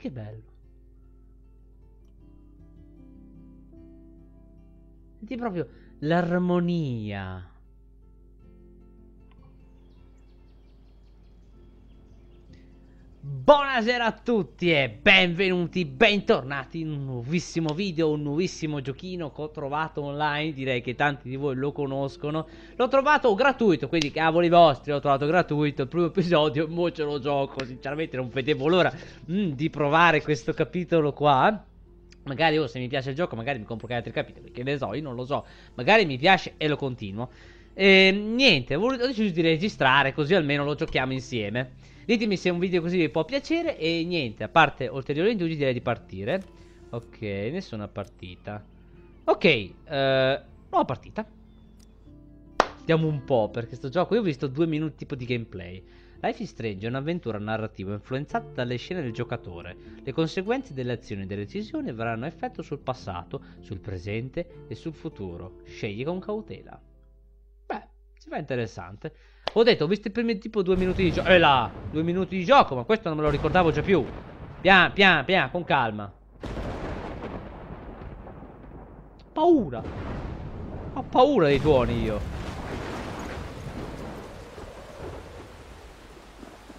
che bello. Senti proprio l'armonia. Buonasera a tutti e benvenuti, bentornati in un nuovissimo video, un nuovissimo giochino che ho trovato online, direi che tanti di voi lo conoscono L'ho trovato gratuito, quindi cavoli vostri, l'ho trovato gratuito, il primo episodio, mo ce lo gioco, sinceramente non vedevo l'ora mm, di provare questo capitolo qua Magari oh, se mi piace il gioco magari mi compro anche altri capitoli, che ne so, io non lo so, magari mi piace e lo continuo e, ehm, Niente, ho deciso di registrare così almeno lo giochiamo insieme Ditemi se un video così vi può piacere e niente, a parte ulteriori indugi direi di partire. Ok, nessuna partita. Ok, eh, nuova partita. Vediamo un po' perché sto gioco, io ho visto due minuti tipo di gameplay. Life is Strange è un'avventura narrativa influenzata dalle scene del giocatore. Le conseguenze delle azioni e delle decisioni avranno effetto sul passato, sul presente e sul futuro. Scegli con cautela. Si fa interessante. Ho detto, ho visto i primi tipo due minuti di gioco. E eh, là, due minuti di gioco, ma questo non me lo ricordavo già più. Pian, pian, pian, con calma. Paura. Ho paura dei tuoni io.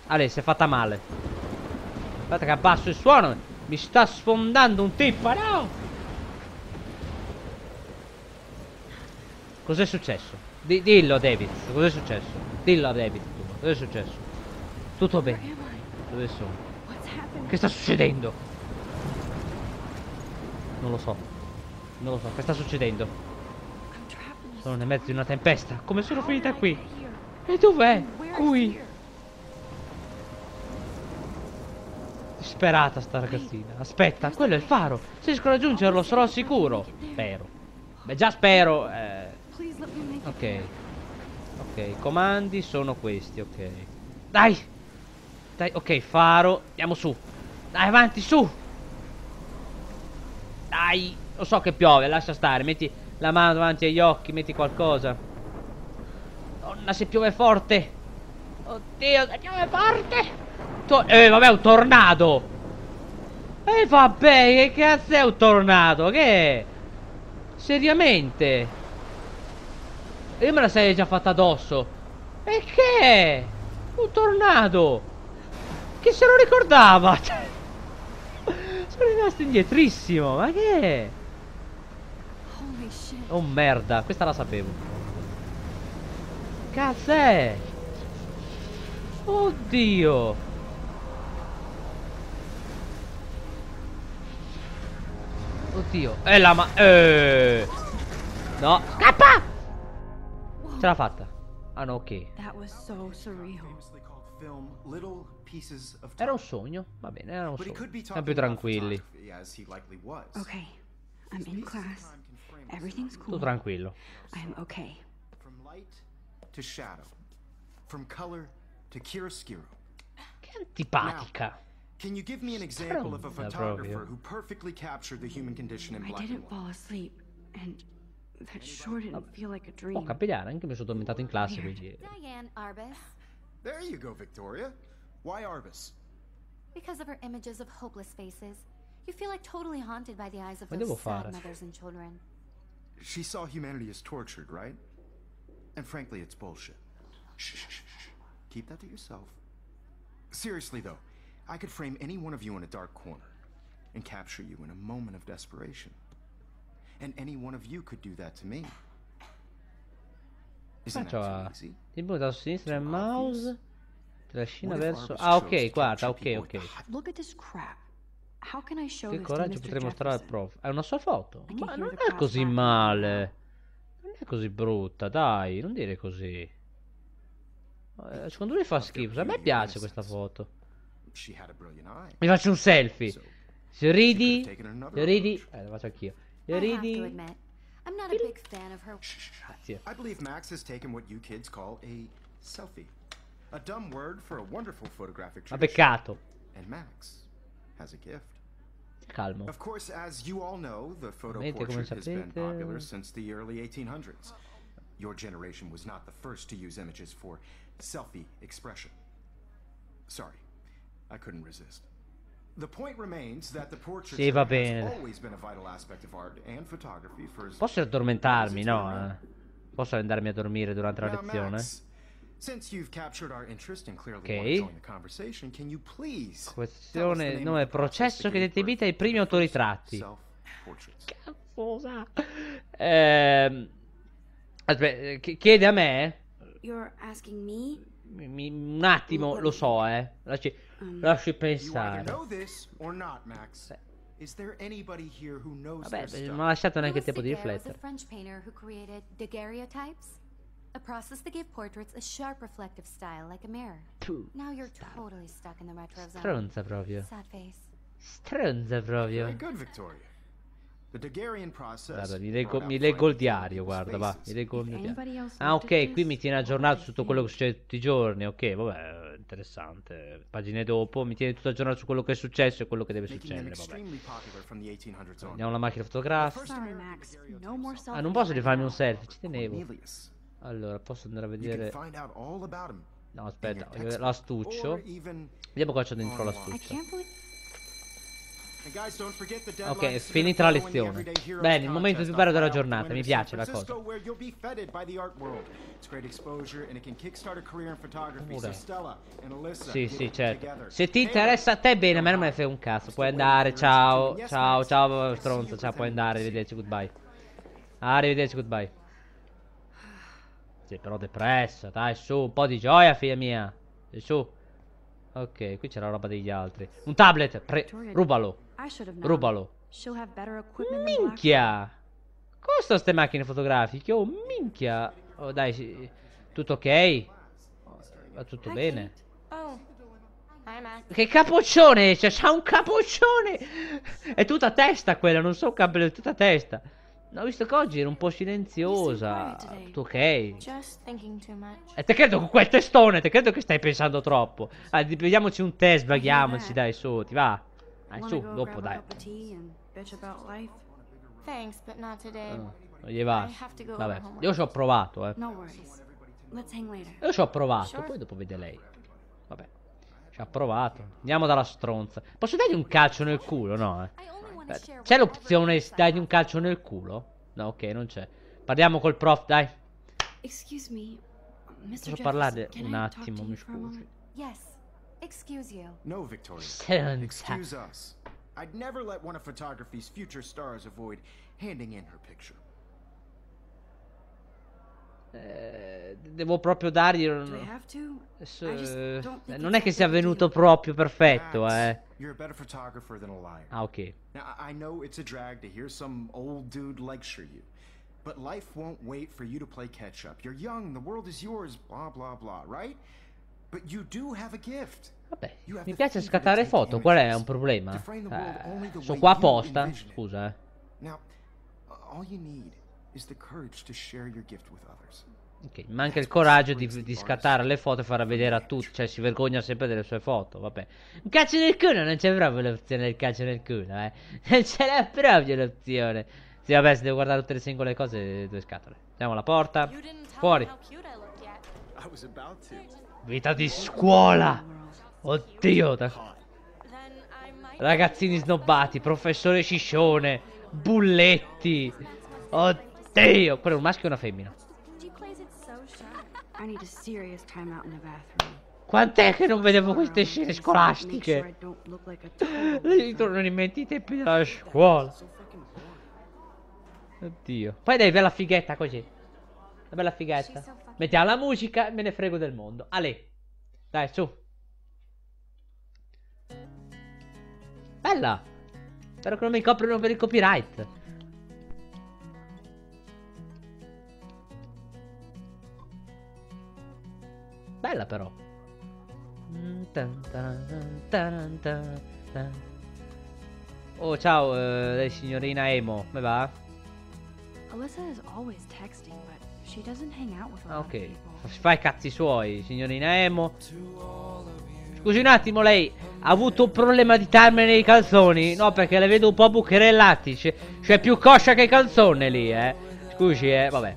Ale, si è fatta male. Aspetta che abbasso il suono. Mi sta sfondando un tipo, no! Cos'è successo? D dillo David, cosa è successo? Dillo a David cosa è successo? Tutto bene. Dove sono? Che sta succedendo? Non lo so. Non lo so, che sta succedendo? Sono nel mezzo di una tempesta. Come sono finita qui? E dov'è? Qui. Disperata sta ragazzina. Aspetta, quello è il faro. Se riesco a raggiungerlo sarò sicuro. Spero. Beh, già spero. Eh. Ok. Ok, comandi sono questi, ok. Dai! Dai, ok, faro. Andiamo su. Dai, avanti, su! Dai! Lo so che piove, lascia stare. Metti la mano davanti agli occhi, metti qualcosa. Donna, se piove forte! Oddio, se piove forte! To eh, vabbè, un tornado! E eh, vabbè, che cazzo è un tornado? Che? è? Seriamente? Io me la sei già fatta addosso. E che? Un tornado. Chi se lo ricordava? Cioè, sono rimasto indietrissimo. Ma che? È? Oh merda, questa la sapevo. Cazzo è? Oddio. Oddio. Eh la ma... Eh. No. Scappa! Ce l'ha fatta. Ah no, ok. Era un sogno, va bene, era un sogno. Siamo più tranquilli. Ok, I'm in class. Everything's cool. Tu tranquillo. I'm okay. From light to shadow. From color to chiaroscuro. Che antipatica. Can you give me an example of a photographer who perfectly captured the human condition in black I didn't fall asleep and That sure didn't feel like a dream. Può oh, capitare, anche mi sono tormentato in classe, quindi... Diane Arbus. There you go, Victoria. Why Arbus? Because of her images of hopeless faces. You feel like totally haunted by the eyes of Ma those sad mothers and children. She saw humanity as tortured, right? And frankly, it's bullshit. Shh, shh, shh, shh. Keep that to yourself. Seriously, though, I could frame any one of you in a dark corner and capture you in a moment of desperation. And any one of you could do that to me. Faccio a... Il bottato sinistra del mouse trascina verso... Ah, ok, guarda, ok, ok. Che coraggio potrei mostrare al prof. È ah, una sua foto. Ma non è così male. Non è così brutta, dai, non dire così. Eh, secondo lui fa schifo. A me piace questa foto. Mi faccio un selfie. Se ridi, se ridi, eh, lo faccio anch'io. I have to admit, I'm not a big fan of her. I believe Max has taken what you kids call a selfie. A dumb word for a wonderful photographic tradition. And Max has a gift. Calmo. Of course, as you all know, the photo portrait has been popular since the early 1800s. Your generation was not the first to use images for selfie expression. Sorry, I couldn't resist. Sì, va bene. Posso addormentarmi, no? Eh? Posso andarmi a dormire durante la lezione? Since you've captured our interest and clearly okay. want to join the conversation, can you please? Questione, no, è processo che delimita i primi autoritratti. Cazzosa. Eh, aspetta, chiede a me? You're asking me? Mi, un attimo, lo so, eh. Um, Lasci pensare. Not, Vabbè, non ha lasciato neanche tempo di riflettere. A process that gave portraits a sharp reflective style like a mirror. Now you're totally stuck in the retro zone. Stronza proprio. Stronza proprio. Very good, Victoria. Guarda, mi leggo, mi leggo, il diario, guarda, va, mi leggo il diario. Ah, ok, qui mi tiene aggiornato su tutto quello che succede tutti i giorni, ok, vabbè, interessante. Pagine dopo, mi tiene tutto aggiornato su quello che è successo e quello che deve succedere, vabbè. Andiamo alla macchina fotografica. Ah, non posso rifarmi un selfie, ci tenevo. Allora, posso andare a vedere... No, aspetta, eh, l'astuccio. Vediamo qua c'è dentro l'astuccio. Ok, finita la lezione. Bene, il momento più bello della giornata, mi piace la cosa. Pure. Sì, sì, certo. Se ti interessa a te bene, a me non me ne frega un cazzo. Puoi andare, ciao, ciao, ciao, stronzo, ciao, puoi andare, arrivederci, goodbye. Arrivederci, goodbye. Sei però depressa, dai, su, un po' di gioia, figlia mia. Su. Ok, qui c'è la roba degli altri. Un tablet, pre rubalo. Rubalo. Minchia! Cosa ste macchine fotografiche? Oh, minchia! Oh, dai, tutto ok? Oh, va tutto bene. Oh. Che capoccione! Cioè, un capoccione! È tutta testa quella, non so un cappello, è tutta testa. No, visto che oggi era un po' silenziosa. Tutto ok. E eh, te credo con quel testone, te credo che stai pensando troppo. Ah, prendiamoci un test, sbraghiamoci, dai, su, ti va. Dai, su, dopo dai. Thanks, but not today. No, ah, non gli va. Vabbè, eh. io ci ho provato, eh. Io ci ho provato, poi dopo vede lei. Vabbè. Ci ha provato. Andiamo dalla stronza. Posso dargli un calcio nel culo, no? Eh? C'è l'opzione dargli un calcio nel culo? No, ok, non c'è. Parliamo col prof, dai. Posso parlare un attimo, mi scusi. Yes. Excuse you. No, Victoria. Excuse us. I'd never let one of photography's future stars avoid handing in her picture. Eh, devo proprio dargli un... Su... Eh, eh, non è che sia venuto proprio perfetto eh ah ok Now, I know it's a drag to hear some old dude lecture you but life won't wait for you to play catch up you're young the world is yours blah blah blah right Vabbè, mi piace scattare foto, qual è un problema? Eh, sono qua apposta, scusa eh. Ok, manca il coraggio di, di scattare le foto e farla vedere a tutti, cioè si vergogna sempre delle sue foto, vabbè. Un calcio nel culo, non c'è proprio l'opzione del calcio nel culo, eh. Non c'è proprio l'opzione. Sì, vabbè, se devo guardare tutte le singole cose, due scatole. Andiamo alla porta. Fuori. I was about to. Vita di scuola! Oddio! Da... Ragazzini snobbati, professore Ciccione, bulletti! Oddio! Però un maschio e una femmina. Quant'è che non vedevo queste scene scolastiche? Le Ritornano in mente i tempi della scuola. Oddio. Poi dai, bella fighetta così. Una bella fighetta. Mettiamo la musica e me ne frego del mondo. Ale. Dai, su. Bella. Spero che non mi coprano per il copyright. Bella però. Oh ciao eh, signorina Emo, come va? Alyssa è sempre texting, but Ah, ok, si fa i cazzi suoi, signorina Emo. Scusi un attimo, lei ha avuto un problema di tarme nei calzoni? No, perché le vedo un po' bucherellati. C'è cioè, cioè, più coscia che calzone lì, eh. Scusi, eh, vabbè.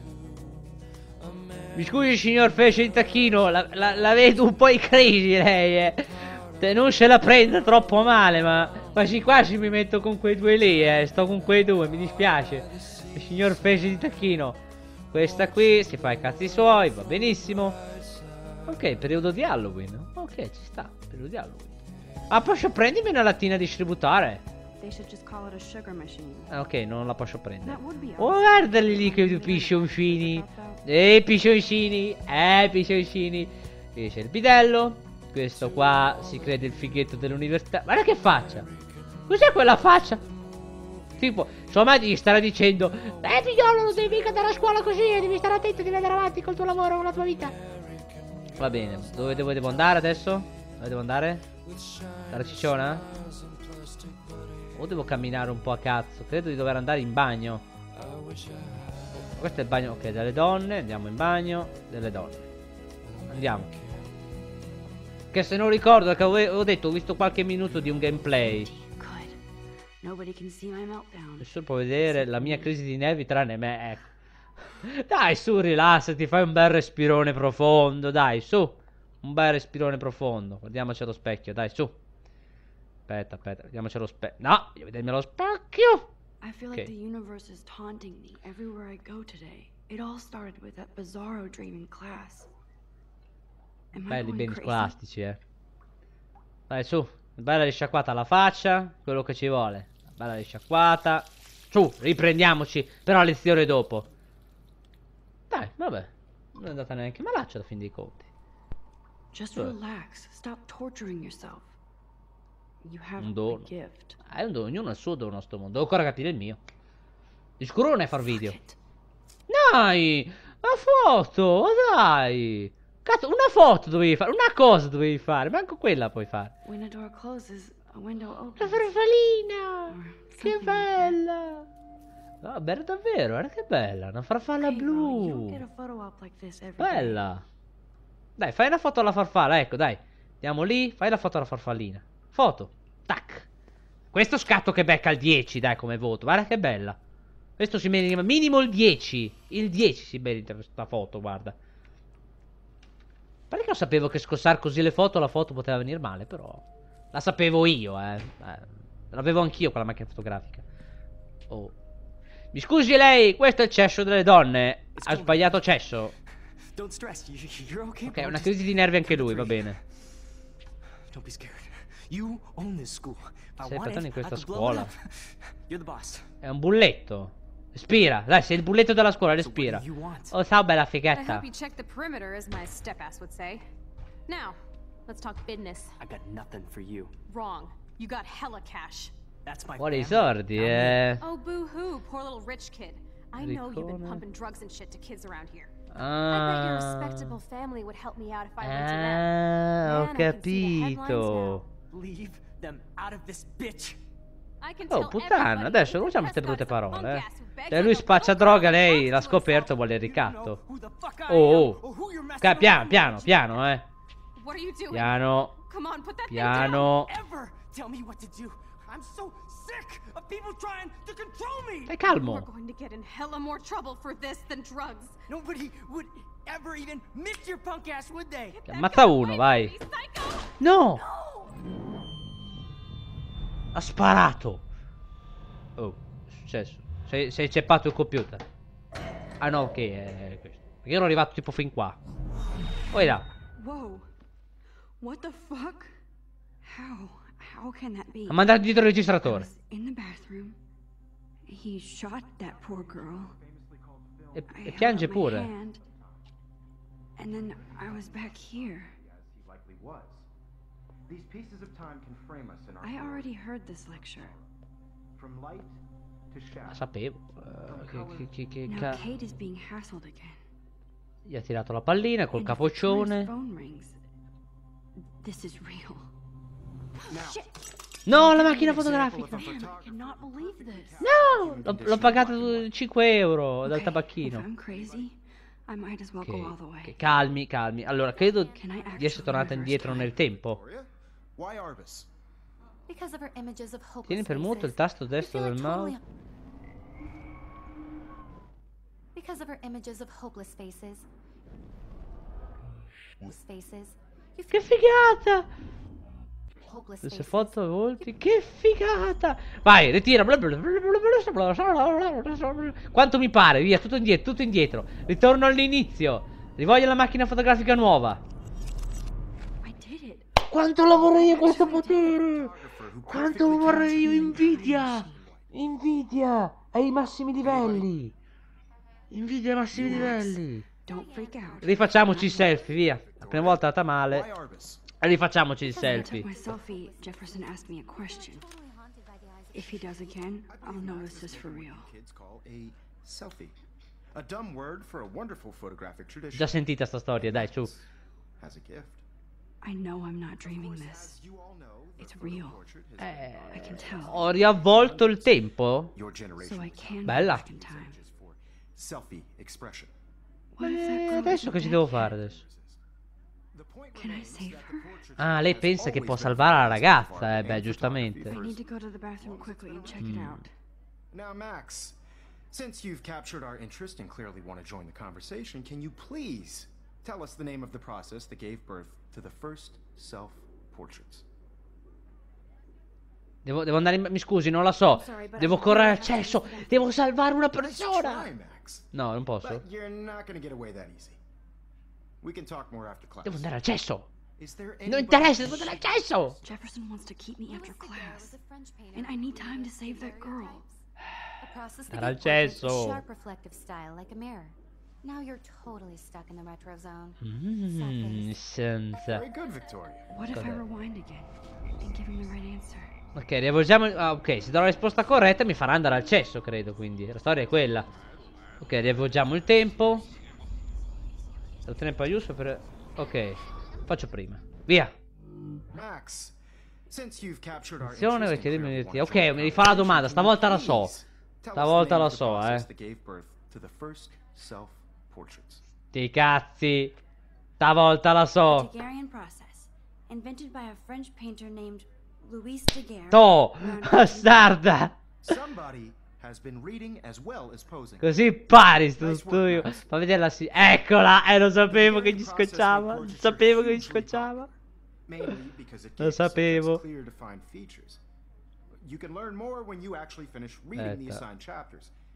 Mi scusi, signor Fece di tacchino, la, la, la, vedo un po' in crisi lei, eh. non se la prenda troppo male, ma quasi quasi mi metto con quei due lì, eh. Sto con quei due, mi dispiace. signor Fece di tacchino. Questa qui si fa i cazzi suoi, va benissimo. Ok, periodo di Halloween. Ok, ci sta, periodo di Halloween. Ah, posso prendermi una lattina a distributare? Ah, ok, non la posso prendere. Oh, guardali lì che piscioncini. Ehi, piscioncini. Eh, piscioncini. Qui c'è il bidello. Questo qua si crede il fighetto dell'università. Guarda che faccia. Cos'è quella faccia? Tipo, sua madre gli starà dicendo: Eh, figliolo, non devi mica andare a scuola così, eh, devi stare attento, devi andare avanti col tuo lavoro, con la tua vita. Va bene, dove devo, devo andare adesso? Dove devo andare? Dalla cicciona? O devo camminare un po' a cazzo? Credo di dover andare in bagno. Questo è il bagno, ok, delle donne. Andiamo in bagno delle donne. Andiamo. Che se non ricordo, che avevo detto, ho visto qualche minuto di un gameplay. Nessuno può vedere la mia crisi di nervi tranne me, ecco. Dai, su, rilassati, fai un bel respirone profondo, dai, su. Un bel respirone profondo. Guardiamoci allo specchio, dai, su. Aspetta, aspetta, vediamoci allo specchio. No, io vedermi allo specchio. I feel okay. the universe is taunting me everywhere I go today. It all started with that bizarro dream in class. Belli beni scolastici, eh. Dai, su. Bella risciacquata la faccia, quello che ci vuole. Bella risciacquata. Su, riprendiamoci. Però a lezione dopo. Dai, vabbè. Non è andata neanche malaccia alla fin dei conti. Just relax. Stop torturing yourself. You have un dono. gift. Ah, è un dono, ognuno ha il suo dono a sto mondo. Devo ancora capire il mio. Di sicuro non è far video. Dai! Una foto! Ma dai! Cazzo, una foto dovevi fare, una cosa dovevi fare, Ma anche quella puoi fare. When a door closes, la farfallina! Che bella! No, bella davvero, guarda che bella, una farfalla hey, blu! Like bella! Dai, fai una foto alla farfalla, ecco, dai. Andiamo lì, fai la foto alla farfallina. Foto. Tac. Questo scatto che becca il 10, dai, come voto. Guarda che bella. Questo si merita minimo il 10. Il 10 si merita questa foto, guarda. Perché non sapevo che scossare così le foto, la foto poteva venire male, però... La sapevo io, eh. eh. L'avevo anch'io quella macchina fotografica. Oh. Mi scusi lei, questo è il cesso delle donne. Ha sbagliato cesso. Ok, una crisi di nervi anche lui, va bene. Sei patrono in questa scuola. È un bulletto. Respira, dai, sei il bulletto della scuola, respira. Oh, ciao bella fighetta. Now, Let's talk business. I got nothing for you. Wrong. You got hella cash. That's my What is sordi, eh? Oh, boo-hoo, poor little rich kid. I know you've been pumping drugs and shit to kids around here. Ah, I bet your ah. respectable family would help me out if I went to them. Ah, Man, ho capito. Leave them out of this bitch. Oh puttana, adesso non usiamo queste brutte parole. Eh. Cioè, lui spaccia droga, lei l'ha scoperto, vuole il ricatto. Oh, oh. Cioè, piano, piano, piano, eh. What are you doing? Piano. Come on, put that Piano. thing down. Ever tell me what to do. I'm so sick of people trying to control me. Stai calmo. We're going to get in hella more trouble for this than drugs. Nobody would ever even miss your punk ass, would they? Ammazza uno, vai. No. no. Ha sparato. Oh, è successo. Sei, sei ceppato il computer. Ah no, ok, è questo. Perché ero arrivato tipo fin qua. Oh, là. Wow. What the fuck? How? How can that be? Ha mandato dietro il registratore. In the bathroom. He shot that poor girl. E, e piange pure. And then I was back here. These pieces of time can frame us in our I already heard this lecture. From light to shadow. La sapevo. Uh, che, che, che, che ca... Kate is being hassled again. Gli ha tirato la pallina col capoccione. This is real. No, la macchina fotografica. No, l'ho pagata 5 euro dal tabacchino. Che, calmi, calmi. Allora, credo di essere tornata indietro nel tempo. Tieni premuto il tasto destro del mouse. Because of her images of hopeless faces. Faces che figata! Queste foto volti, che figata! Vai, ritira. Quanto mi pare, via, tutto indietro, tutto indietro. Ritorno all'inizio. Rivoglio la macchina fotografica nuova. Quanto la vorrei io questo potere! Quanto vorrei io, invidia! Invidia! Ai massimi livelli! Invidia ai massimi livelli! Rifacciamoci i selfie, via! La prima volta è andata male. E rifacciamoci il selfie. If he does again, I'll know this is for real. selfie. A dumb word for a wonderful photographic tradition. Già sentita sta storia, dai, su. As a gift. I know I'm not dreaming this. It's real. Eh, I can tell. Ho riavvolto il tempo. So I can Bella. Selfie expression. Eh, adesso che ci devo fare adesso? Ah, lei pensa che può salvare la ragazza, eh beh, giustamente. Mm. Now, Max, since you've captured our interest and clearly want to join the conversation, can you please tell us the name of the process that gave birth to the first self-portraits? Devo, devo, andare in... Mi scusi, non la so. devo correre al cesso. Devo salvare una persona. No, non posso. We can talk more after class. Devo andare al cesso. Non interessa, devo andare al cesso. Jefferson wants to keep me after class. And I need time to save that girl. Andare al cesso. Sharp reflective style like a mirror. Now you're totally stuck in the retro zone. Mmm, Very good, Victoria. What if I rewind again and give him the right answer? Ok, riavvolgiamo... Ah, ok, se do la risposta corretta mi farà andare al cesso, credo, quindi. La storia è quella. Ok, riavvolgiamo il tempo. Il tempo giusto per... Ok, faccio prima. Via! Max, Attenzione perché devi dirti... Ok, mi rifà la domanda, stavolta la so. Stavolta la so, eh. Ti cazzi! Stavolta la so. Invented To! Bastarda! Così pari sto studio. Fa vedere la sigla. Eccola! Eh, lo sapevo che gli scocciava. Lo sapevo che gli scocciava. Lo sapevo. Aspetta. Ecco.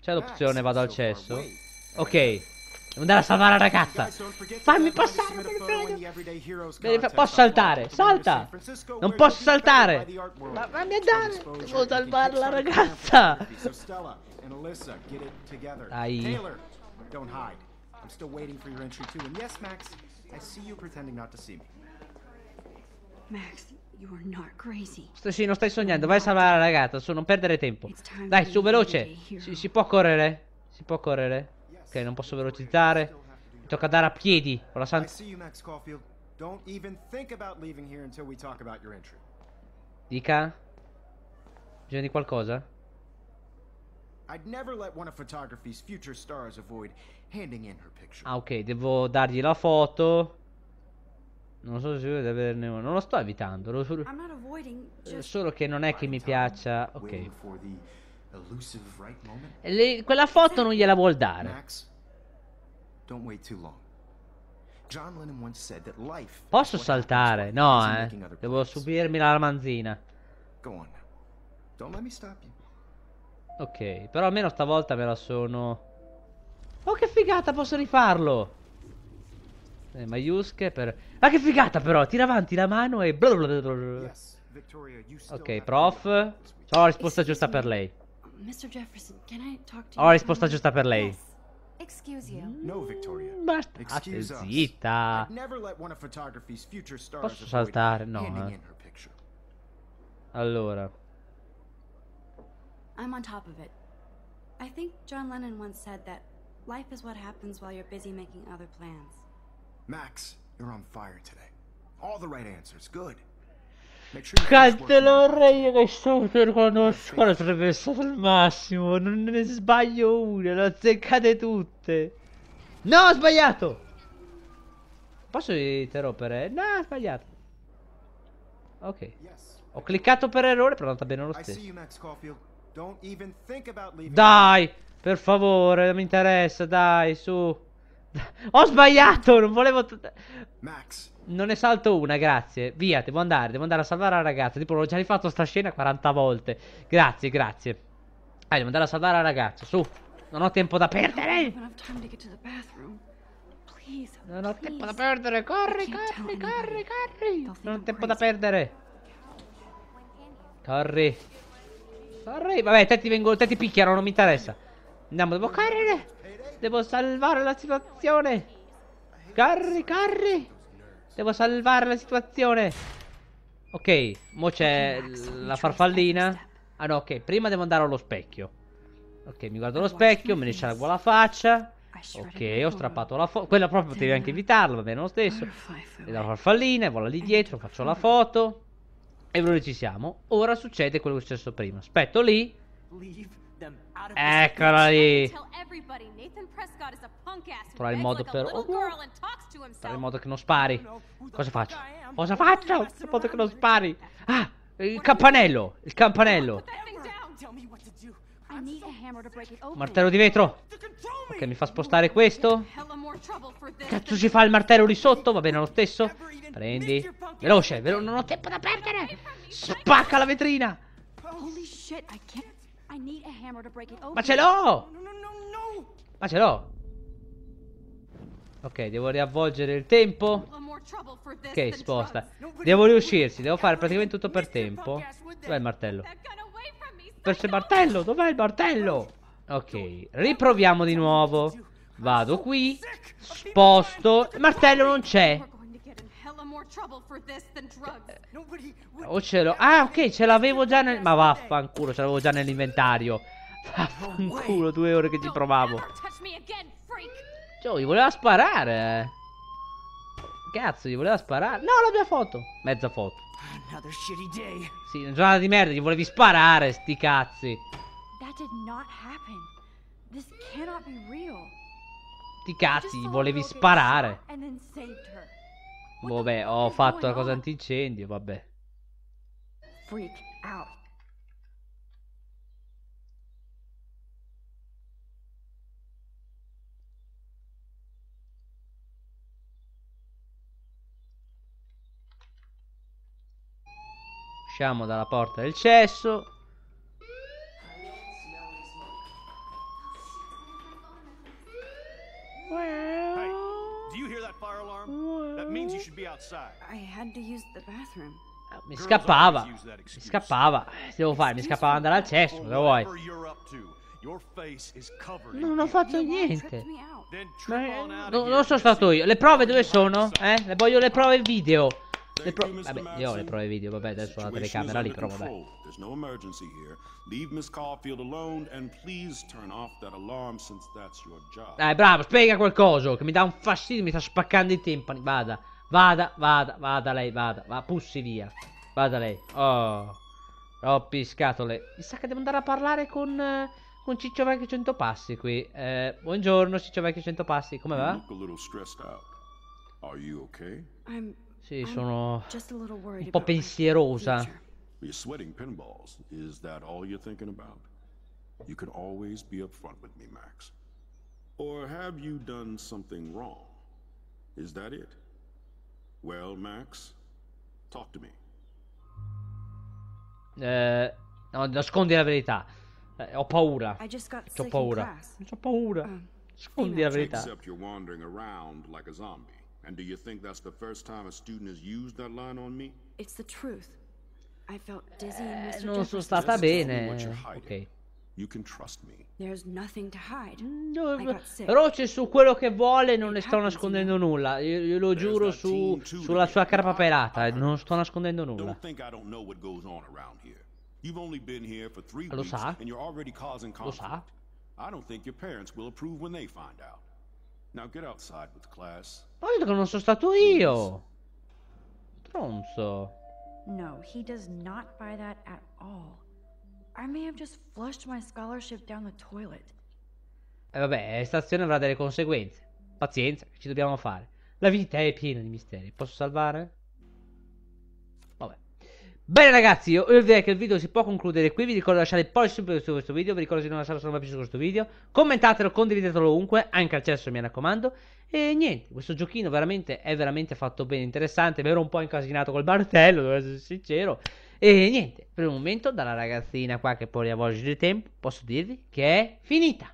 C'è l'opzione vado al cesso. Ok. Devo andare a salvare la ragazza. Fammi passare per il Posso saltare? Salta! Non posso saltare! Ma fammi andare! Devo salvare la ragazza! Dai. Don't hide. I'm still waiting for your entry too. And yes, Max, I see you pretending not to see me. Max, you are not crazy. Sì, non stai sognando. Vai a salvare la ragazza, su, non perdere tempo. Dai, su, veloce. Si, si può correre? Si può correre? Ok, non posso velocizzare. Mi tocca andare a piedi. Con la santa. Dica? Bisogna di qualcosa? Ah, ok, devo dargli la foto. Non so se deve averne uno. Non lo sto evitando. Lo so... Eh, solo che non è che mi piaccia. Ok. Le, quella foto non gliela vuol dare. Max, don't wait too long. Posso saltare? No, eh. Devo subirmi la manzina. Ok, però almeno stavolta me la sono... Oh, che figata, posso rifarlo! Eh, maiusche per... Ah, che figata però! Tira avanti la mano e... Ok, prof. Ho la risposta giusta per lei. Mr. Jefferson, can I talk to Ho Oh, risposta giusta per lei. Yes. Excuse you. No, Victoria. Mm, Bastate zitta. Posso saltare? No. Eh. Allora. I'm on top of it. I think John Lennon once said that life is what happens while you're busy making other plans. Max, you're on fire today. All the right answers. Good. Cantelorre che shooter quando la sarebbe stato il massimo, non ne sbaglio una, le azzeccate tutte. No, ho sbagliato! Posso interrompere? No, ho sbagliato. Ok. Ho cliccato per errore, però è andata bene lo stesso. Dai, per favore, non mi interessa, dai, su. Ho sbagliato, non volevo... Max, non ne salto una, grazie. Via, devo andare, devo andare a salvare la ragazza. Tipo, l'ho già rifatto sta scena 40 volte. Grazie, grazie. Dai, devo andare a salvare la ragazza, su. Non ho tempo da perdere. Non ho tempo da perdere, corri, corri, corri, corri. Non ho tempo da perdere. Corri. Corri. Vabbè, te ti, vengo, te ti picchiano, non mi interessa. Andiamo, devo correre. Devo salvare la situazione. Corri, corri. Devo salvare la situazione. Ok, mo c'è la farfallina. Ah no, ok, prima devo andare allo specchio. Ok, mi guardo allo specchio, me ne scialgo la faccia. Ok, ho strappato la foto. Quella proprio potevi anche evitarla, va bene lo stesso. Vedo la farfallina, vola lì dietro, faccio la foto. E noi ci siamo. Ora succede quello che è successo prima. Aspetto lì. Eccola lì. Trova il modo per... Uh-huh. Oh, Trova il modo che non spari. Cosa faccio? Cosa faccio? Trova il modo che non spari. Ah, il campanello. Il campanello. Martello di vetro. Ok, mi fa spostare questo. Cazzo ci fa il martello lì sotto? Va bene lo stesso. Prendi. Veloce, velo non ho tempo da perdere. Spacca la vetrina. Holy shit, I can't ma ce l'ho! Ma ce l'ho! Ok, devo riavvolgere il tempo. Ok, sposta. Devo riuscirci, devo fare praticamente tutto per tempo. Dov'è il martello? Perso il martello, dov'è il martello? Ok, riproviamo di nuovo. Vado qui, sposto, il martello non c'è. Oh ce l'ho Ah ok ce l'avevo già nel Ma vaffanculo ce l'avevo già nell'inventario Vaffanculo due ore che ci provavo Joey voleva sparare Cazzo gli voleva sparare No la mia foto Mezza foto Sì una giornata di merda gli volevi sparare sti cazzi Sti cazzi gli volevi sparare Vabbè, ho fatto la cosa antincendio, vabbè. Freak out. Usciamo dalla porta del cesso. Mi scappava. Mi scappava. Che ah, devo fare? Mi scappava andare al cesso, cosa vuoi? Non ho fatto niente. Ma eh, non, non sono stato io. Le prove dove sono? Eh? Le voglio le prove video. Le pro- vabbè, io ho le prove video, vabbè, adesso la telecamera lì, però vabbè. Caulfield alone and please turn off that alarm since that's job. Dai, bravo, spiega qualcosa, che mi dà un fastidio, mi sta spaccando i timpani. Vada, vada, vada, vada lei, vada, va, pussi via. Vada lei. Oh, troppi scatole. Mi sa che devo andare a parlare con... Eh, con Ciccio Vecchio 100 passi qui. Eh, buongiorno Ciccio Vecchio 100 passi, come va? You un po' little stressed out. Are sì, sono un po' pensierosa. You're sweating pinballs. Is that all you're thinking about? You can always be upfront with me, Max. Or have you done something wrong? Is that it? Well, Max, talk to me. Eh, no, nascondi la verità. Eh, ho paura. Ho paura. Ho paura. Oh, nascondi la verità. Except you're wandering around like a zombie. And do you think that's the first time a student has used that line on me? It's the truth. I felt dizzy and eh, Mr. Non sono stata bene. Ok. You can trust me. There's nothing to hide. No, Roce su quello che vuole non ne sto nascondendo nulla. Io, io lo giuro su, sulla sua carpa pelata. Eh, non sto nascondendo nulla. Lo sa? Lo sa? I don't think your parents will approve when they find out. Ma vedo che non sono stato io. Tronzo. No, he does not buy that at all. I may have just flushed my scholarship down the toilet. E eh vabbè, stazione avrà delle conseguenze. Pazienza, ci dobbiamo fare? La vita è piena di misteri. Posso salvare? Bene ragazzi, io, io direi che il video si può concludere qui, vi ricordo di lasciare il pollice su questo video, vi ricordo di non lasciare se non vi è piaciuto questo video, commentatelo, condividetelo ovunque, anche al cesso mi raccomando, e niente, questo giochino veramente è veramente fatto bene, interessante, mi ero un po' incasinato col martello, devo essere sincero, e niente, per il momento dalla ragazzina qua che poi riavvolge di tempo, posso dirvi che è finita!